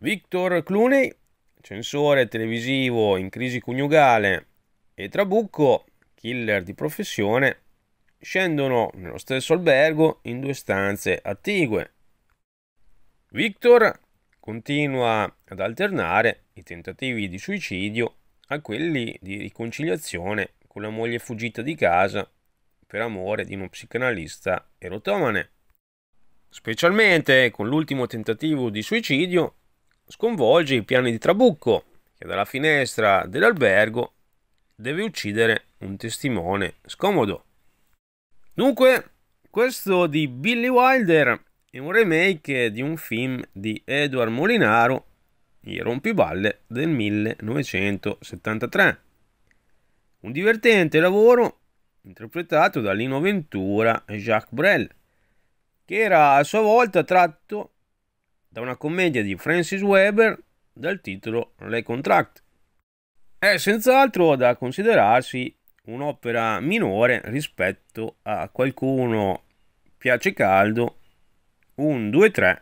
Victor Clooney, censore televisivo in crisi coniugale, e Trabucco, killer di professione, scendono nello stesso albergo in due stanze attigue. Victor continua ad alternare i tentativi di suicidio a quelli di riconciliazione con la moglie fuggita di casa per amore di uno psicanalista erotomane. Specialmente con l'ultimo tentativo di suicidio sconvolge i piani di Trabucco, che dalla finestra dell'albergo deve uccidere un testimone scomodo. Dunque, questo di Billy Wilder è un remake di un film di Edward Molinaro, I rompiballe del 1973. Un divertente lavoro interpretato da Lino Ventura e Jacques Brel, che era a sua volta tratto da una commedia di Francis Weber dal titolo Le Contract. È senz'altro da considerarsi un'opera minore rispetto a qualcuno piace caldo, un 2-3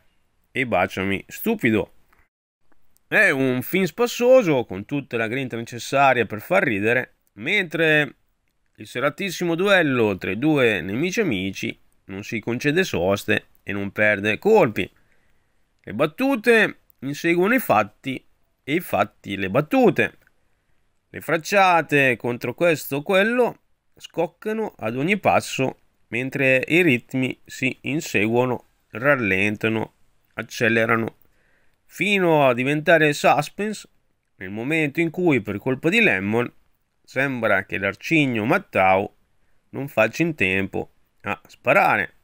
e baciami stupido. È un film spassoso con tutta la grinta necessaria per far ridere, mentre il seratissimo duello tra i due nemici amici non si concede soste e non perde colpi. Le battute inseguono i fatti e i fatti le battute. Le facciate contro questo o quello scoccano ad ogni passo mentre i ritmi si inseguono, rallentano, accelerano fino a diventare suspense nel momento in cui per colpa di Lemmon sembra che l'arcigno Mattau non faccia in tempo a sparare.